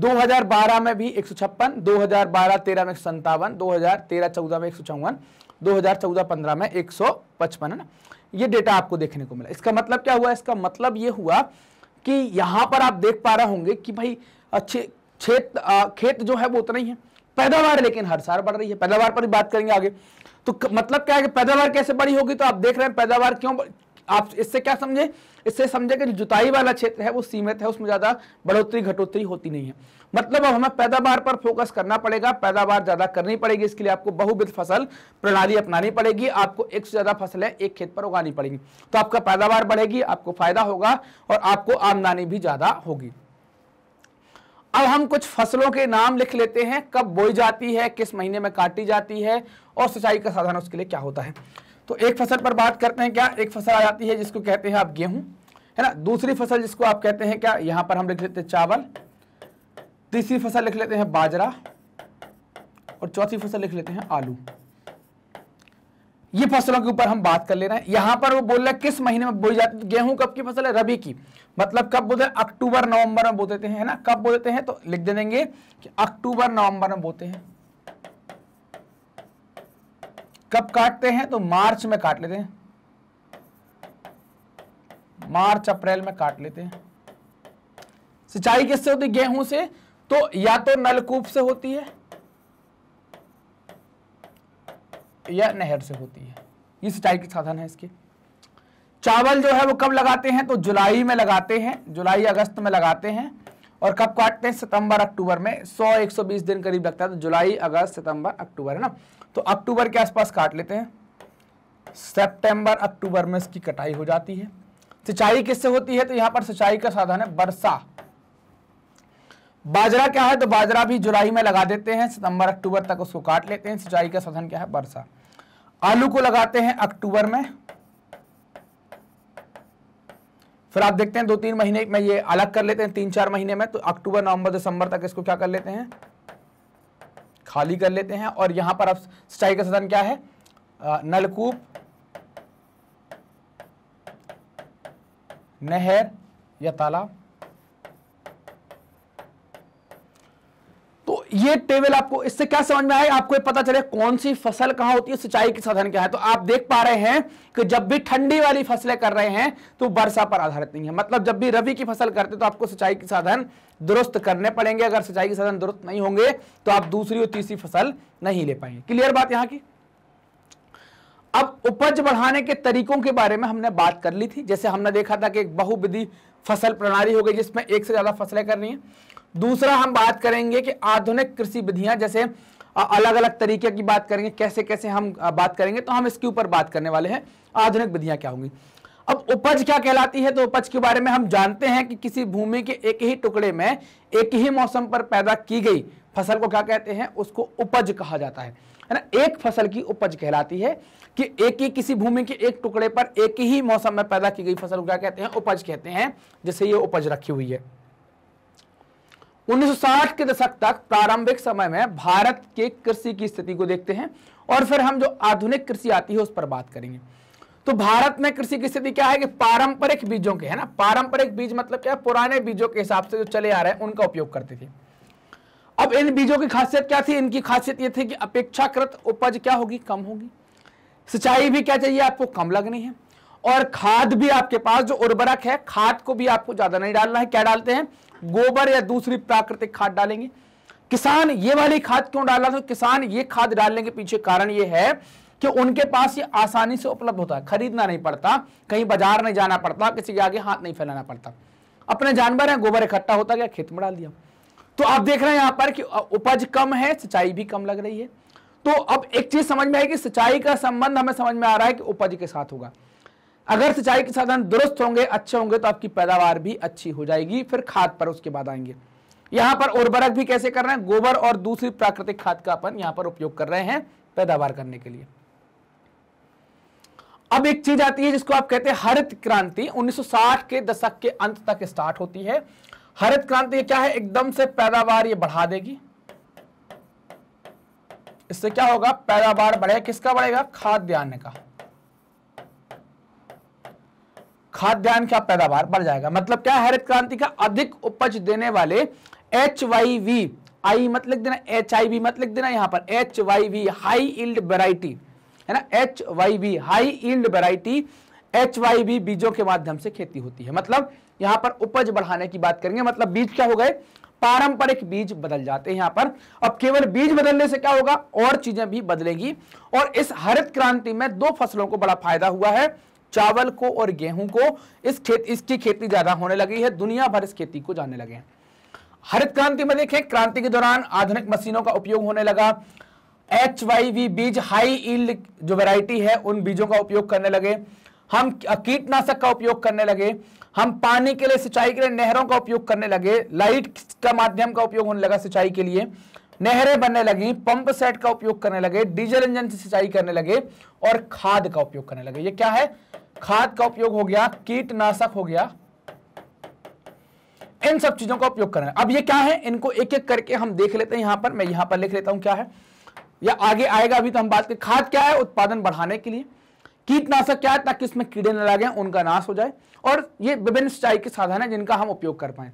दो हजार बारह में भी एक सौ छप्पन दो हजार बारह तेरह में एक सौ संतावन दो हजार तेरह चौदह में एक सौ चौवन दो हजार चौदह पंद्रह में एक सौ पचपन है ना ये डेटा आपको देखने को मिला इसका मतलब क्या हुआ इसका मतलब ये हुआ कि यहाँ पर आप देख पा रहे होंगे कि भाई अच्छे खेत जो है वो उतना ही है पैदावार लेकिन हर साल बढ़ रही है पैदावार पर भी बात करेंगे आगे तो मतलब क्या है कि पैदावार कैसे बढ़ी होगी तो आप देख रहे हैं पैदावार क्यों आप इससे क्या समझे इससे समझे कि जुताई वाला क्षेत्र है वो सीमित है उसमें ज्यादा बढ़ोतरी घटोतरी होती नहीं है मतलब अब हमें पैदावार पर फोकस करना पड़ेगा पैदावार ज्यादा करनी पड़ेगी इसके लिए आपको बहुविध फसल प्रणाली अपनानी पड़ेगी आपको एक से ज्यादा फसलें एक खेत पर उगानी पड़ेगी तो आपका पैदावार बढ़ेगी आपको फायदा होगा और आपको आमदनी भी ज्यादा होगी अब हम कुछ फसलों के नाम लिख लेते हैं कब बोई जाती है किस महीने में काटी जाती है और सिंचाई का साधन उसके लिए क्या होता है तो एक फसल पर बात करते हैं क्या एक फसल आ जाती है जिसको कहते हैं आप गेहूं है ना दूसरी फसल जिसको आप कहते हैं क्या यहां पर हम लिख लेते हैं चावल तीसरी फसल लिख लेते हैं बाजरा और चौथी फसल लिख लेते हैं आलू ये फसलों के ऊपर हम बात कर ले रहे हैं यहां पर वो बोल रहे किस महीने में बोई जाती है गेहूं कब की फसल है रबी की मतलब कब बोलते हैं अक्टूबर नवंबर में बोते हैं ना कब बोलते हैं तो लिख दे देंगे कि अक्टूबर नवंबर में बोते हैं कब काटते हैं तो मार्च में काट लेते हैं मार्च अप्रैल में काट लेते हैं सिंचाई किससे होती है गेहूं से तो या तो नलकूप से होती है या नहर से होती है ये सिंचाई के साधन है इसके चावल जो है वो कब लगाते हैं तो जुलाई में लगाते हैं जुलाई अगस्त में लगाते हैं और कब काटते हैं सितंबर अक्टूबर में 100 120 दिन करीब लगता है तो जुलाई अगस्त सितंबर अक्टूबर है ना तो अक्टूबर के आसपास काट लेते हैं सितंबर अक्टूबर में इसकी कटाई हो जाती है सिंचाई किससे होती है तो यहां पर सिंचाई का साधन है बरसा बाजरा क्या है तो बाजरा भी जुलाई में लगा देते हैं सितंबर अक्टूबर तक उसको काट लेते हैं सिंचाई का साधन क्या है बरसा आलू को लगाते हैं अक्टूबर में फिर आप देखते हैं दो तीन महीने में ये अलग कर लेते हैं तीन चार महीने में तो अक्टूबर नवंबर दिसंबर तक इसको क्या कर लेते हैं खाली कर लेते हैं और यहां पर अब सिंचाई का साधन क्या है नलकूप नहर या तालाब ये टेबल आपको इससे क्या समझ में आए आपको ये पता चले कौन सी फसल कहां होती है सिंचाई के साधन क्या है तो आप देख पा रहे हैं कि जब भी ठंडी वाली फसलें कर रहे हैं तो वर्षा पर आधारित नहीं है मतलब जब भी रबी की फसल करते तो आपको सिंचाई के साधन दुरुस्त करने पड़ेंगे अगर सिंचाई के साधन दुरुस्त नहीं होंगे तो आप दूसरी और तीसरी फसल नहीं ले पाएंगे क्लियर बात यहां की अब उपज बढ़ाने के तरीकों के बारे में हमने बात कर ली थी जैसे हमने देखा था कि एक बहुविधि फसल प्रणाली हो गई जिसमें एक से ज्यादा फसलें करनी है दूसरा हम बात करेंगे कि आधुनिक कृषि विधियां जैसे अलग अलग तरीके की बात करेंगे कैसे कैसे हम बात करेंगे तो हम इसके ऊपर बात करने वाले हैं आधुनिक विधियां क्या होंगी अब उपज क्या कहलाती है तो उपज के बारे में हम जानते हैं कि किसी भूमि के एक ही टुकड़े में एक ही मौसम पर पैदा की गई फसल को क्या कहते हैं उसको उपज कहा जाता है है ना एक फसल की उपज कहलाती है कि एक ही किसी भूमि के एक टुकड़े पर एक ही मौसम में पैदा की गई फसल को क्या कहते हैं उपज कहते हैं जैसे ये उपज रखी हुई है 1960 के दशक तक प्रारंभिक समय में भारत के कृषि की स्थिति को देखते हैं और फिर हम जो आधुनिक कृषि आती है उस पर बात करेंगे तो भारत में कृषि की स्थिति क्या है कि पारंपरिक बीजों के है ना पारंपरिक बीज मतलब क्या पुराने बीजों के हिसाब से जो चले आ रहे हैं उनका उपयोग करते थे अब इन बीजों की खासियत क्या थी इनकी खासियत ये थी कि अपेक्षाकृत उपज क्या होगी कम होगी सिंचाई भी क्या चाहिए आपको कम लगनी है और खाद भी आपके पास जो उर्वरक है खाद को भी आपको ज्यादा नहीं डालना है क्या डालते हैं गोबर या दूसरी प्राकृतिक खाद डालेंगे किसान ये वाली खाद क्यों डाल रहा था किसान ये खाद डालने के पीछे कारण ये है कि उनके पास ये आसानी से उपलब्ध होता है खरीदना नहीं पड़ता कहीं बाजार नहीं जाना पड़ता किसी के आगे हाथ नहीं फैलाना पड़ता अपने जानवर हैं गोबर इकट्ठा होता गया खेत में डाल दिया तो आप देख रहे हैं यहां पर कि उपज कम है सिंचाई भी कम लग रही है तो अब एक चीज समझ में आई कि सिंचाई का संबंध हमें समझ में आ रहा है कि उपज के साथ होगा अगर सिंचाई के साधन दुरुस्त होंगे अच्छे होंगे तो आपकी पैदावार भी अच्छी हो जाएगी फिर खाद पर उसके बाद आएंगे यहां पर उर्वरक भी कैसे कर रहे हैं गोबर और दूसरी प्राकृतिक खाद का अपन यहां पर उपयोग कर रहे हैं पैदावार करने के लिए अब एक चीज आती है जिसको आप कहते हैं हरित क्रांति 1960 के दशक के अंत तक स्टार्ट होती है हरित क्रांति क्या है एकदम से पैदावार ये बढ़ा देगी इससे क्या होगा पैदावार बढ़ेगा किसका बढ़ेगा खाद्यान्न का खाद्यान्न का पैदावार बढ़ जाएगा मतलब क्या हरित क्रांति का अधिक उपज देने वाले एच वाई वी आई मत लिख देना एच आई वी मत लिख देना यहां पर H Y V high yield variety है ना H Y V high yield variety H Y V बीजों के माध्यम से खेती होती है मतलब यहां पर उपज बढ़ाने की बात करेंगे मतलब बीज क्या हो गए पारंपरिक बीज बदल जाते हैं यहां पर अब केवल बीज बदलने से क्या होगा और चीजें भी बदलेंगी और इस हरित क्रांति में दो फसलों को बड़ा फायदा हुआ है चावल को और गेहूं को इस खेत इसकी खेती ज्यादा होने लगी है दुनिया भर इस खेती को जाने लगे हैं हरित क्रांति में देखें क्रांति के दौरान आधुनिक मशीनों का उपयोग होने लगा एच वाई वी बीज हाई ईल्ड जो वैरायटी है उन बीजों का उपयोग करने लगे हम कीटनाशक का उपयोग करने लगे हम पानी के लिए सिंचाई के लिए नहरों का उपयोग करने लगे लाइट का माध्यम का उपयोग होने लगा सिंचाई के लिए नहरें बनने लगी पंप सेट का उपयोग करने लगे डीजल इंजन से सिंचाई करने लगे और खाद का उपयोग करने लगे ये क्या है खाद का उपयोग हो गया कीटनाशक हो गया इन सब चीजों का उपयोग करना है अब ये क्या है इनको एक एक करके हम देख लेते हैं यहां पर मैं यहां पर लिख लेता हूं क्या है या आगे आएगा अभी तो हम बात करें खाद क्या है उत्पादन बढ़ाने के लिए कीटनाशक क्या है ताकि इसमें कीड़े न लगे उनका नाश हो जाए और ये विभिन्न सिंचाई के साधन है जिनका हम उपयोग कर पाए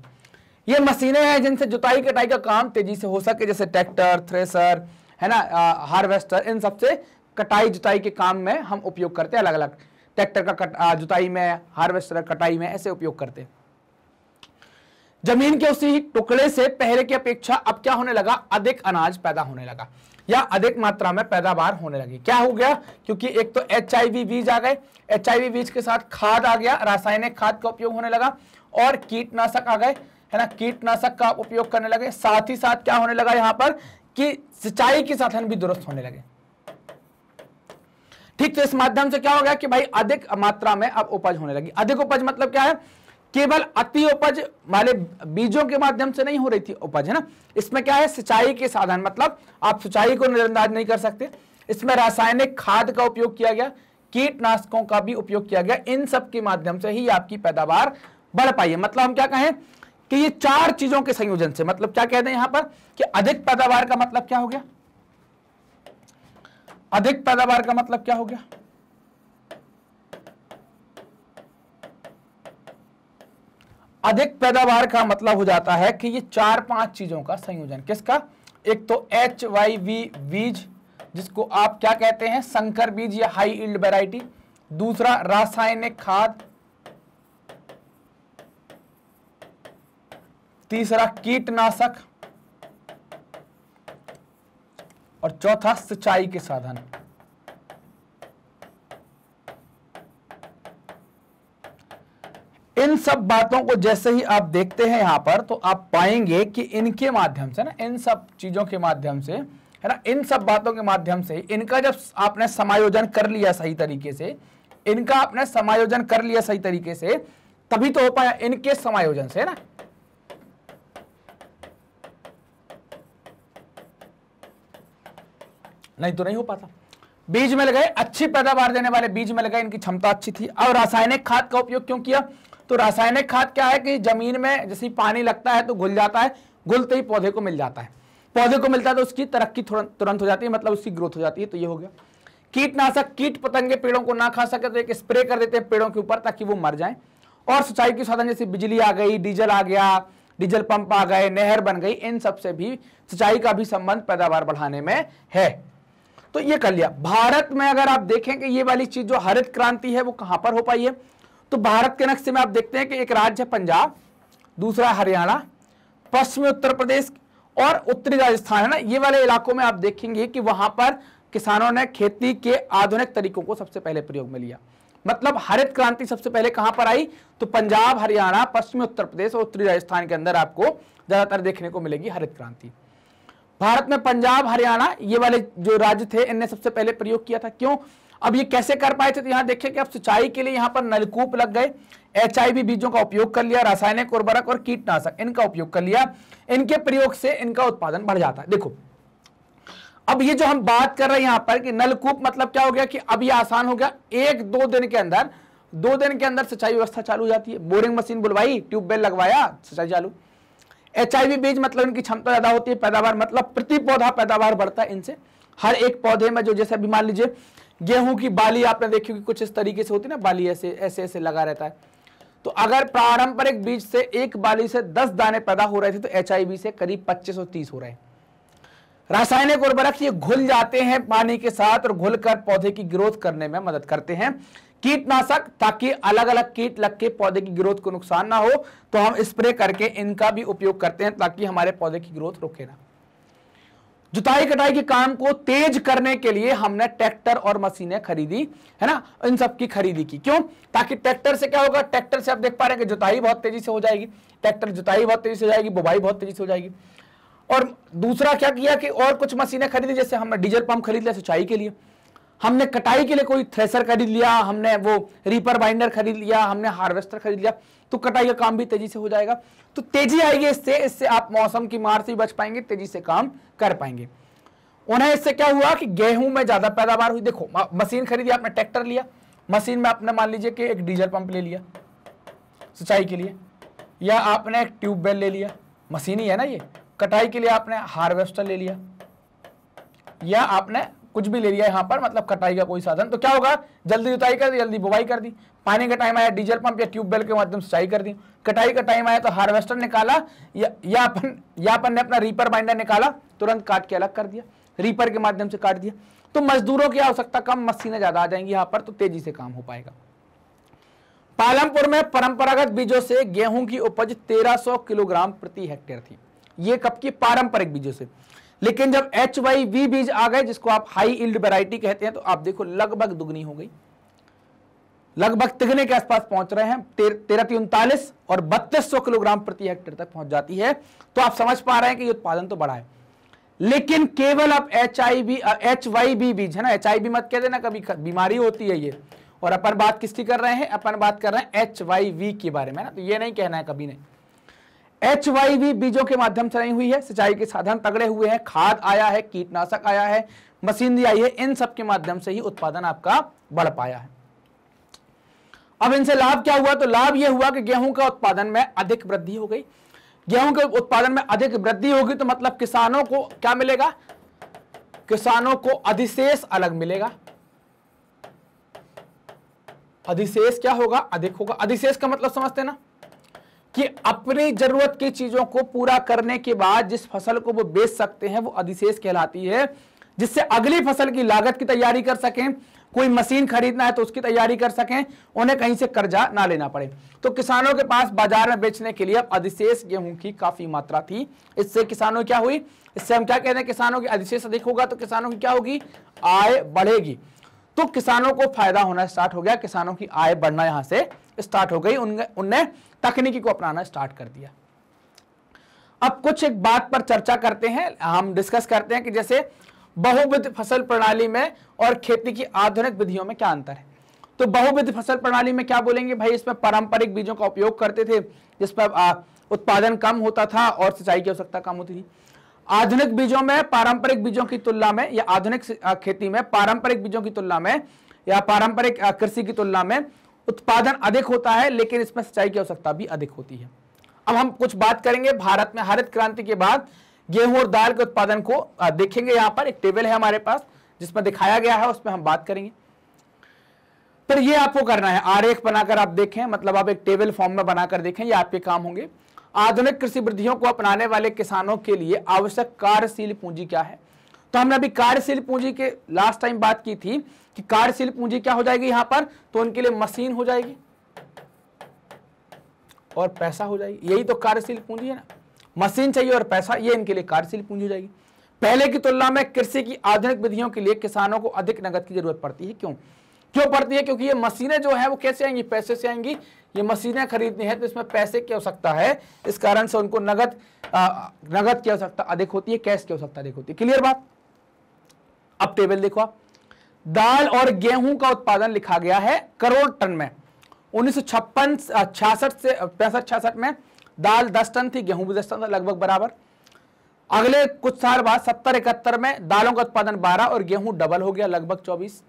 ये मशीनें हैं जिनसे जुताई कटाई का काम तेजी से हो सके जैसे ट्रैक्टर थ्रेसर है ना हार्वेस्टर इन सबसे कटाई जुताई के काम में हम उपयोग करते हैं अलग अलग ट्रैक्टर का कट जुताई में हार्वेस्टर कटाई में ऐसे उपयोग करते हैं जमीन के उसी टुकड़े से पहले की अपेक्षा अब क्या होने लगा अधिक अनाज पैदा होने लगा या अधिक मात्रा में पैदावार होने लगी क्या हो गया क्योंकि एक तो एच बीज आ गए एच बीज के साथ खाद आ गया रासायनिक खाद का उपयोग होने लगा और कीटनाशक आ गए है ना कीटनाशक का उपयोग करने लगे साथ ही साथ क्या होने लगा यहाँ पर कि सिंचाई के साधन भी दुरुस्त होने लगे ठीक तो इस माध्यम से क्या हो गया कि भाई अधिक मात्रा में अब उपज होने लगी अधिक उपज मतलब क्या है केवल अति उपज वाले बीजों के माध्यम से नहीं हो रही थी उपज है ना इसमें क्या है सिंचाई के साधन मतलब आप सिंचाई को नजरअंदाज नहीं कर सकते इसमें रासायनिक खाद का उपयोग किया गया कीटनाशकों का भी उपयोग किया गया इन सब के माध्यम से ही आपकी पैदावार बढ़ पाई है मतलब हम क्या कहें कि ये चार चीजों के संयोजन से मतलब क्या कहते हैं यहां पर कि अधिक पैदावार का मतलब क्या हो गया अधिक पैदावार का मतलब क्या हो गया अधिक पैदावार का मतलब हो जाता है कि ये चार पांच चीजों का संयोजन किसका एक तो एच वाई वी बीज जिसको आप क्या कहते हैं संकर बीज या हाई इल्ड वेराइटी दूसरा रासायनिक खाद तीसरा कीटनाशक और चौथा सिंचाई के साधन इन सब बातों को जैसे ही आप देखते हैं यहां पर तो आप पाएंगे कि इनके माध्यम से ना इन सब चीजों के माध्यम से है ना इन सब बातों के माध्यम से इनका जब आपने समायोजन कर लिया सही तरीके से इनका आपने समायोजन कर लिया सही तरीके से तभी तो हो पाया इनके समायोजन से है ना नहीं तो नहीं हो पाता बीज मिल गए अच्छी पैदावार देने वाले बीज मिल गए इनकी क्षमता अच्छी थी और रासायनिक खाद का उपयोग क्यों किया तो रासायनिक खाद क्या है कि जमीन में जैसे पानी लगता है तो घुल जाता है घुलते ही पौधे को मिल जाता है पौधे को मिलता है तो उसकी तरक्की तुरंत हो जाती है मतलब उसकी ग्रोथ हो जाती है तो ये हो गया कीटनाशक कीट पतंगे पेड़ों को ना खा सके तो एक स्प्रे कर देते हैं पेड़ों के ऊपर ताकि वो मर जाए और सिंचाई के साधन जैसे बिजली आ गई डीजल आ गया डीजल पंप आ गए नहर बन गई इन सबसे भी सिंचाई का भी संबंध पैदावार बढ़ाने में है तो ये कर लिया भारत में अगर आप देखें कि ये वाली चीज जो हरित क्रांति है वो कहां पर हो पाई है तो भारत के नक्शे में आप देखते हैं कि एक राज्य है पंजाब दूसरा हरियाणा पश्चिमी उत्तर प्रदेश और उत्तरी राजस्थान है ना ये वाले इलाकों में आप देखेंगे कि वहां पर किसानों ने खेती के आधुनिक तरीकों को सबसे पहले प्रयोग में लिया मतलब हरित क्रांति सबसे पहले कहां पर आई तो पंजाब हरियाणा पश्चिमी उत्तर प्रदेश और उत्तरी राजस्थान के अंदर आपको ज्यादातर देखने को मिलेगी हरित क्रांति भारत में पंजाब हरियाणा ये वाले जो राज्य थे इनने सबसे पहले प्रयोग किया था क्यों अब ये कैसे कर पाए थे तो यहां देखिए कि अब सिंचाई के लिए यहां पर नलकूप लग गए एच बीजों का उपयोग कर लिया रासायनिक उर्वरक और कीटनाशक इनका उपयोग कर लिया इनके प्रयोग से इनका उत्पादन बढ़ जाता है देखो अब ये जो हम बात कर रहे हैं यहां पर कि नलकूप मतलब क्या हो गया कि अब ये आसान हो गया एक दो दिन के अंदर दो दिन के अंदर सिंचाई व्यवस्था चालू हो जाती है बोरिंग मशीन बुलवाई ट्यूबवेल लगवाया सिंचाई चालू एच बीज मतलब इनकी क्षमता ज्यादा होती है पैदावार मतलब प्रति पौधा पैदावार बढ़ता है इनसे हर एक पौधे में जो जैसे अभी मान लीजिए गेहूं की बाली आपने देखी होगी कुछ इस तरीके से होती है ना बाली ऐसे ऐसे ऐसे लगा रहता है तो अगर पारंपरिक बीज से एक बाली से दस दाने पैदा हो रहे थे तो एच से करीब पच्चीस और तीस हो रहे हैं रासायनिक उर्वरक ये घुल जाते हैं पानी के साथ और घुलकर पौधे की ग्रोथ करने में मदद करते हैं कीटनाशक ताकि अलग अलग कीट लग के पौधे की ग्रोथ को नुकसान ना हो तो हम स्प्रे करके इनका भी उपयोग करते हैं ताकि हमारे पौधे की ग्रोथ रुके ना जुताई कटाई के काम को तेज करने के लिए हमने ट्रैक्टर और मशीनें खरीदी है ना इन सब की खरीदी की क्यों ताकि ट्रैक्टर से क्या होगा ट्रैक्टर से आप देख पा रहे हैं कि जुताई बहुत तेजी से हो जाएगी ट्रैक्टर जुताई बहुत तेजी से हो जाएगी बुबाई बहुत तेजी से हो जाएगी और दूसरा क्या किया कि और कुछ मशीनें खरीदी जैसे हमने डीजल पंप खरीद लिया सिंचाई के लिए हमने कटाई के लिए कोई थ्रेसर खरीद लिया हमने वो रीपर बाइंडर खरीद लिया हमने हार्वेस्टर खरीद लिया तो कटाई का काम भी तेजी से हो जाएगा तो तेजी आएगी इससे इससे आप मौसम की मार से भी बच पाएंगे तेजी से काम कर पाएंगे उन्हें इससे क्या हुआ कि गेहूं में ज्यादा पैदावार हुई देखो मशीन खरीदी आपने ट्रैक्टर लिया मशीन में आपने मान लीजिए कि एक डीजल पंप ले लिया सिंचाई के लिए या आपने एक ट्यूबवेल ले लिया मशीन ही है ना ये कटाई के लिए आपने हार्वेस्टर ले लिया या आपने कुछ भी ले लिया यहां पर मतलब कटाई का कोई साधन तो क्या होगा जल्दी जुताई कर दी जल्दी बुवाई कर दी पानी का टाइम आया डीजल पंप या ट्यूबवेल के माध्यम से सिंचाई कर दी कटाई का टाइम आया तो हार्वेस्टर निकाला या या अपन या अपन ने अपना रीपर बाइंडर निकाला तुरंत काट के अलग कर दिया रीपर के माध्यम से काट दिया तो मजदूरों की आवश्यकता कम मशीनें ज्यादा आ जाएंगी यहाँ पर तो तेजी से काम हो पाएगा पालमपुर में परंपरागत बीजों से गेहूं की उपज 1300 किलोग्राम प्रति हेक्टेयर थी ये कब की पारंपरिक बीजों से लेकिन जब एच वाई वी बीज आ गए जिसको आप हाई इल्ड वेराइटी कहते हैं तो आप देखो लगभग दुगनी हो गई लगभग तिगने के आसपास पहुंच रहे हैं तेरह ती उनतालीस और बत्तीस सौ किलोग्राम प्रति हेक्टेयर तक पहुंच जाती है तो आप समझ पा रहे हैं कि ये उत्पादन तो बढ़ा है लेकिन केवल आप H I B H Y B बीज है ना एच आई बी मत कह देना कभी बीमारी होती है ये और अपन बात किसकी कर रहे हैं अपन बात कर रहे हैं एच वाई वी के बारे में ना तो ये नहीं कहना है कभी नहीं एच वाई भी बीजों के माध्यम से नहीं हुई है सिंचाई के साधन तगड़े हुए हैं खाद आया है कीटनाशक आया है मशीनरी आई है इन सब के माध्यम से ही उत्पादन आपका बढ़ पाया है अब इनसे लाभ क्या हुआ तो लाभ यह हुआ कि गेहूं का उत्पादन में अधिक वृद्धि हो गई गेहूं के उत्पादन में अधिक वृद्धि होगी तो मतलब किसानों को क्या मिलेगा किसानों को अधिशेष अलग मिलेगा अधिशेष क्या होगा अधिक होगा अधिशेष का मतलब समझते ना कि अपनी जरूरत की चीजों को पूरा करने के बाद जिस फसल को वो बेच सकते हैं वो अधिशेष कहलाती है जिससे अगली फसल की लागत की तैयारी कर सकें कोई मशीन खरीदना है तो उसकी तैयारी कर सकें उन्हें कहीं से कर्जा ना लेना पड़े तो किसानों के पास बाजार में बेचने के लिए अब अधिशेष गेहूं की काफी मात्रा थी इससे किसानों क्या हुई इससे हम क्या कहते हैं किसानों की अधिशेष अधिक होगा तो किसानों की क्या होगी आय बढ़ेगी तो किसानों को फायदा होना स्टार्ट हो गया किसानों की आय बढ़ना यहां से स्टार्ट हो गई उनने तकनीकी को अपनाना स्टार्ट कर दिया अब कुछ एक बात पर चर्चा करते हैं हम डिस्कस करते हैं कि जैसे बहुविध फसल प्रणाली में और खेती की आधुनिक विधियों में क्या अंतर है तो बहुविध फसल प्रणाली में क्या बोलेंगे भाई इसमें पारंपरिक बीजों का उपयोग करते थे जिसमें उत्पादन कम होता था और सिंचाई की आवश्यकता कम होती थी आधुनिक बीजों में पारंपरिक बीजों की तुलना में या आधुनिक खेती में पारंपरिक बीजों की तुलना में या पारंपरिक कृषि की तुलना में उत्पादन अधिक होता है लेकिन इसमें सिंचाई की आवश्यकता भी अधिक होती है अब हम कुछ बात करेंगे भारत में हरित क्रांति के बाद गेहूं और दाल के उत्पादन को देखेंगे यहां पर एक टेबल है हमारे पास जिसमें दिखाया गया है उसमें हम बात करेंगे पर ये आपको करना है आरेख बनाकर आप देखें मतलब आप एक टेबल फॉर्म में बनाकर देखें ये आपके काम होंगे आधुनिक कृषि वृद्धियों को अपनाने वाले किसानों के लिए आवश्यक कार्यशील पूंजी क्या है तो हमने अभी कार्यशील पूंजी के लास्ट टाइम बात की थी कि कार्यशील पूंजी क्या हो जाएगी यहां पर तो उनके लिए मशीन हो जाएगी और पैसा हो जाएगी यही तो कार्यशील पूंजी है ना मशीन चाहिए और पैसा ये इनके लिए कार्यशील पूंजी हो जाएगी पहले की तुलना में कृषि की आधुनिक विधियों के लिए किसानों को अधिक नगद की जरूरत पड़ती है क्यों क्यों पड़ती है क्योंकि ये मशीनें जो है वो कैसे आएंगी पैसे से आएंगी ये मशीनें खरीदनी है तो इसमें पैसे की आवश्यकता है इस कारण से उनको नगद नगद की आवश्यकता अधिक होती है कैश की आवश्यकता अधिक होती है क्लियर बात अब टेबल देखो आप दाल और गेहूं का उत्पादन लिखा गया है करोड़ टन में उन्नीस छियासठ से पैंसठ छियासठ में दाल दस टन थी गेहूं भी दस टन था लगभग बराबर अगले कुछ साल बाद सत्तर इकहत्तर में दालों का उत्पादन बारह और गेहूं डबल हो गया लगभग चौबीस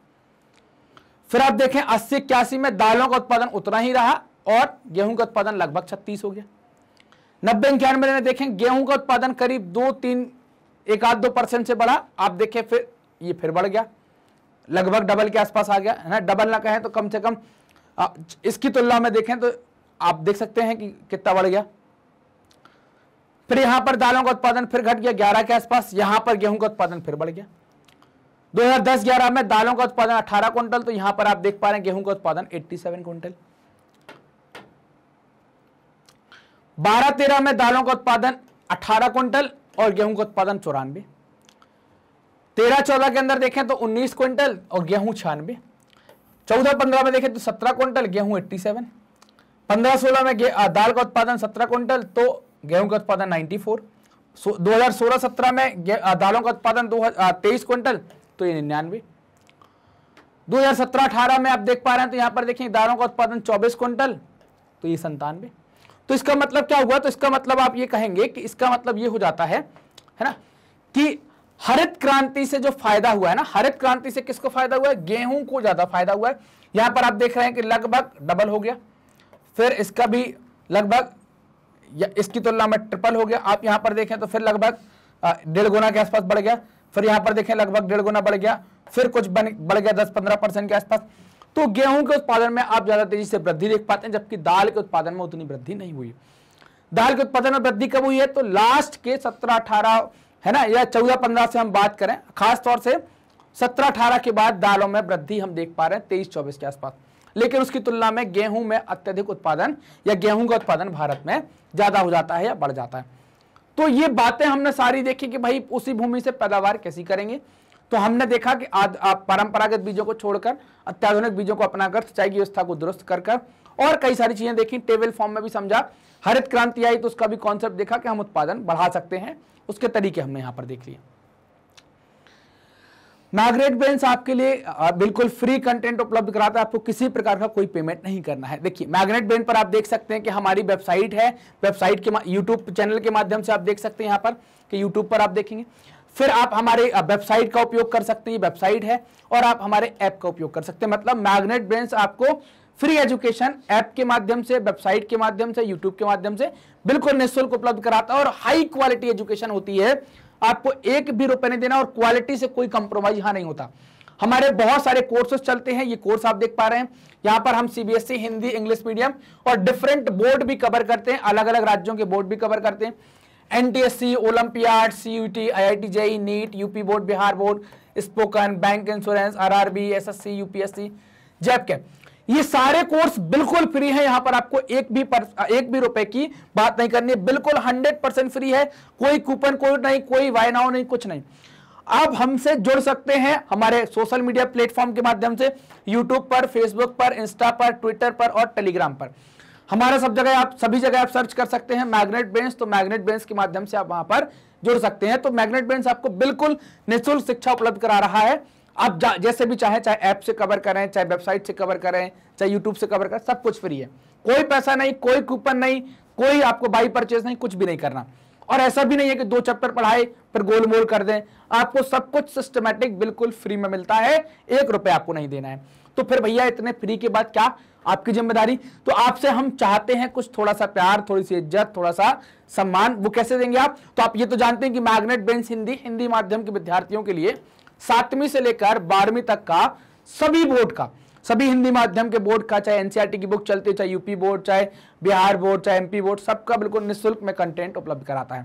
फिर आप देखें अस्सी इक्यासी में दालों का उत्पादन उतना ही रहा और गेहूं का उत्पादन लगभग छत्तीस हो गया नब्बे इक्यानवे में देखें गेहूं का उत्पादन करीब दो तीन एक आध दो परसेंट से बढ़ा आप देखें फिर ये फिर बढ़ गया लगभग डबल के आसपास आ गया है ना डबल ना कहें तो कम से कम इसकी तुलना में देखें तो आप देख सकते हैं कि कितना बढ़ गया फिर यहां पर दालों का उत्पादन फिर घट गया ग्यारह के आसपास यहां पर गेहूं का उत्पादन फिर बढ़ गया 2010-11 में दालों का उत्पादन 18 क्विंटल तो यहां पर आप देख पा रहे हैं गेहूं का उत्पादन 87 क्विंटल बारह तेरह में दालों का उत्पादन 18 क्विंटल और गेहूं का उत्पादन चौरानवे तेरह चौदह के अंदर देखें तो उन्नीस क्विंटल और गेहूं छियानवे चौदह पंद्रह में देखें तो सत्रह क्विंटल गेहूं एट्टी सेवन पंद्रह सोलह में दाल का उत्पादन सत्रह क्विंटल तो गेहूं का उत्पादन नाइन्टी फोर दो हजार सोलह सत्रह में दालों का उत्पादन दो तेईस क्विंटल तो ये निन्यानवे दो हजार सत्रह अठारह में आप देख पा रहे हैं तो यहाँ पर देखें दालों का उत्पादन चौबीस क्विंटल तो ये संतानवे तो इसका मतलब क्या हुआ तो इसका मतलब आप ये कहेंगे कि इसका मतलब ये हो जाता है है ना कि हरित क्रांति से जो फायदा हुआ है ना हरित क्रांति से किसको फायदा हुआ है गेहूं को ज्यादा फायदा हुआ है यहां पर आप देख रहे हैं कि लगभग डबल हो गया फिर इसका भी लगभग या इसकी तुलना में ट्रिपल हो गया आप यहां पर देखें तो फिर लगभग डेढ़ गुना के आसपास बढ़ गया फिर यहां पर देखें लगभग डेढ़ गुना बढ़ गया फिर कुछ बन बढ़ गया दस पंद्रह परसेंट के आसपास तो गेहूं के उत्पादन में आप ज्यादा तेजी से वृद्धि देख पाते हैं जबकि दाल के उत्पादन में उतनी वृद्धि नहीं हुई दाल के उत्पादन में वृद्धि कब हुई है तो लास्ट के सत्रह अठारह है ना या चौदह पंद्रह से हम बात करें खासतौर से सत्रह अठारह के बाद दालों में वृद्धि हम देख पा रहे हैं तेईस चौबीस के आसपास लेकिन उसकी तुलना में गेहूं में अत्यधिक उत्पादन या गेहूं का उत्पादन भारत में ज्यादा हो जाता है या बढ़ जाता है तो ये बातें हमने सारी देखी कि भाई उसी भूमि से पैदावार कैसी करेंगे तो हमने देखा कि आद, आप परंपरागत बीजों को छोड़कर अत्याधुनिक बीजों को अपनाकर सिंचाई की व्यवस्था को दुरुस्त कर और कई सारी चीजें देखी टेबल फॉर्म में भी समझा हरित क्रांति आई तो उसका भी कॉन्सेप्ट देखा कि हम उत्पादन बढ़ा सकते हैं उसके तरीके हमने यहां पर देख लिए मैग्रेट बेंस आपके लिए बिल्कुल फ्री कंटेंट उपलब्ध कराता है आपको किसी प्रकार का कोई पेमेंट नहीं करना है देखिए मैग्नेट बेन पर आप देख सकते हैं कि हमारी वेबसाइट है वेबसाइट के यूट्यूब चैनल के माध्यम से आप देख सकते हैं यहाँ पर कि यूट्यूब पर आप देखेंगे फिर आप हमारे वेबसाइट का उपयोग कर सकते हैं वेबसाइट है और आप हमारे ऐप का उपयोग कर सकते हैं मतलब मैग्नेट बेन्स आपको फ्री एजुकेशन ऐप के माध्यम से वेबसाइट के माध्यम से यूट्यूब के माध्यम से बिल्कुल निःशुल्क उपलब्ध कराता है और हाई क्वालिटी एजुकेशन होती है आपको एक भी रुपए नहीं देना और क्वालिटी से कोई कंप्रोमाइज यहां नहीं होता हमारे बहुत सारे कोर्सेज चलते हैं ये कोर्स आप देख पा रहे हैं यहां पर हम सीबीएसई हिंदी इंग्लिश मीडियम और डिफरेंट बोर्ड भी कवर करते हैं अलग अलग राज्यों के बोर्ड भी कवर करते हैं NTSC olympiad CUT IIT JEE NEET UP board Bihar board spoken bank insurance RRB SSC UPSC जैप कैप ये सारे कोर्स बिल्कुल फ्री है यहां पर आपको एक भी पर, एक भी रुपए की बात नहीं करनी है बिल्कुल हंड्रेड परसेंट फ्री है कोई कूपन कोड नहीं कोई वायनाओ नहीं कुछ नहीं आप हमसे जुड़ सकते हैं हमारे सोशल मीडिया प्लेटफॉर्म के माध्यम से यूट्यूब पर फेसबुक पर इंस्टा पर ट्विटर पर और टेलीग्राम पर हमारा सब जगह आप सभी जगह आप सर्च कर सकते हैं मैग्नेट बेंस तो मैग्नेट बेंस के माध्यम से आप वहां पर जुड़ सकते हैं तो मैग्नेट बेंस आपको बिल्कुल निःशुल्क शिक्षा उपलब्ध करा रहा है आप जैसे भी चाहे चाहे ऐप से कवर करें चाहे वेबसाइट से कवर करें चाहे यूट्यूब से कवर करें सब कुछ फ्री है कोई पैसा नहीं कोई कूपन नहीं कोई आपको बाई परचेज नहीं कुछ भी नहीं करना और ऐसा भी नहीं है कि दो चैप्टर पढ़ाए पर गोल मोल कर दें आपको सब कुछ सिस्टमेटिक बिल्कुल फ्री में मिलता है एक रुपये आपको नहीं देना है तो फिर भैया इतने फ्री के बाद क्या आपकी जिम्मेदारी तो आपसे हम चाहते हैं कुछ थोड़ा सा प्यार थोड़ी सी इज्जत थोड़ा सा सम्मान वो कैसे देंगे आप तो आप ये तो जानते हैं कि मैग्नेट बेंस हिंदी हिंदी माध्यम के विद्यार्थियों के लिए सातवीं से लेकर बारहवीं तक का सभी बोर्ड का सभी हिंदी माध्यम के बोर्ड का चाहे एनसीईआरटी की बुक चलती है चाहे यूपी बोर्ड चाहे बिहार बोर्ड चाहे एमपी बोर्ड सबका बिल्कुल निःशुल्क में कंटेंट उपलब्ध कराता है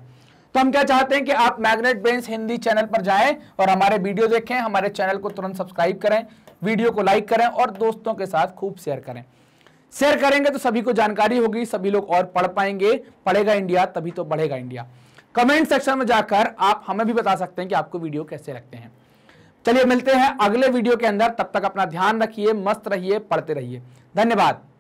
तो हम क्या चाहते हैं कि आप मैग्नेट ब्रेन्स हिंदी चैनल पर जाए और हमारे वीडियो देखें हमारे चैनल को तुरंत सब्सक्राइब करें वीडियो को लाइक करें और दोस्तों के साथ खूब शेयर करें शेयर करेंगे तो सभी को जानकारी होगी सभी लोग और पढ़ पाएंगे पढ़ेगा इंडिया तभी तो बढ़ेगा इंडिया कमेंट सेक्शन में जाकर आप हमें भी बता सकते हैं कि आपको वीडियो कैसे लगते हैं चलिए मिलते हैं अगले वीडियो के अंदर तब तक अपना ध्यान रखिए मस्त रहिए पढ़ते रहिए धन्यवाद